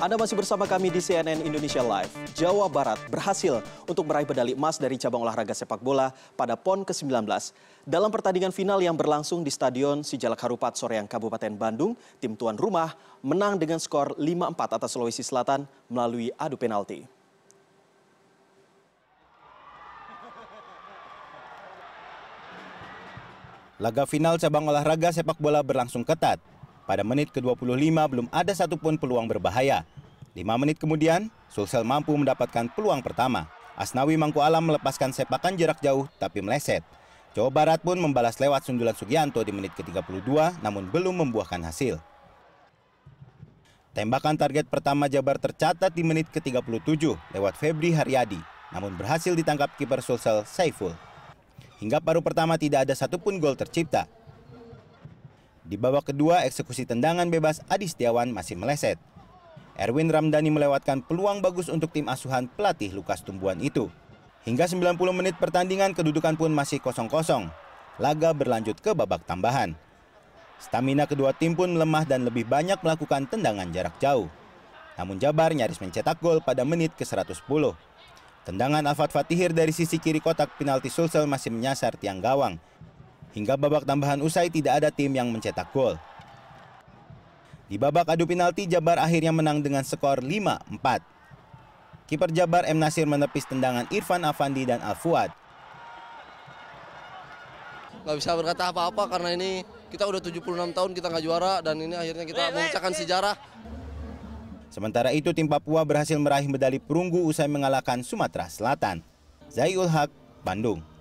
Anda masih bersama kami di CNN Indonesia Live. Jawa Barat berhasil untuk meraih medali emas dari cabang olahraga sepak bola pada PON ke-19. Dalam pertandingan final yang berlangsung di Stadion Sijalak Harupat Soreang Kabupaten Bandung, tim tuan rumah menang dengan skor 5-4 atas Sulawesi Selatan melalui adu penalti. Laga final cabang olahraga sepak bola berlangsung ketat. Pada menit ke-25 belum ada satupun peluang berbahaya. 5 menit kemudian, Sulsel mampu mendapatkan peluang pertama. Asnawi Mangku Alam melepaskan sepakan jarak jauh tapi meleset. Jawa Barat pun membalas lewat sundulan Sugianto di menit ke-32 namun belum membuahkan hasil. Tembakan target pertama Jabar tercatat di menit ke-37 lewat Febri Haryadi, namun berhasil ditangkap kiper Sulsel Saiful. Hingga paruh pertama tidak ada satupun gol tercipta, di babak kedua, eksekusi tendangan bebas Adi Setiawan masih meleset. Erwin Ramdhani melewatkan peluang bagus untuk tim asuhan pelatih Lukas Tumbuhan itu. Hingga 90 menit pertandingan kedudukan pun masih kosong-kosong. Laga berlanjut ke babak tambahan. Stamina kedua tim pun melemah dan lebih banyak melakukan tendangan jarak jauh. Namun Jabar nyaris mencetak gol pada menit ke-110. Tendangan Alfat Fatihir dari sisi kiri kotak penalti Sulsel masih menyasar tiang gawang Hingga babak tambahan usai tidak ada tim yang mencetak gol. Di babak adu penalti, Jabar akhirnya menang dengan skor 5-4. Kiper Jabar M. Nasir menepis tendangan Irfan Afandi dan Alfuad. Gak bisa berkata apa-apa karena ini kita udah 76 tahun kita nggak juara dan ini akhirnya kita mengucapkan sejarah. Sementara itu tim Papua berhasil meraih medali perunggu usai mengalahkan Sumatera Selatan. Zaiul Haq, Bandung.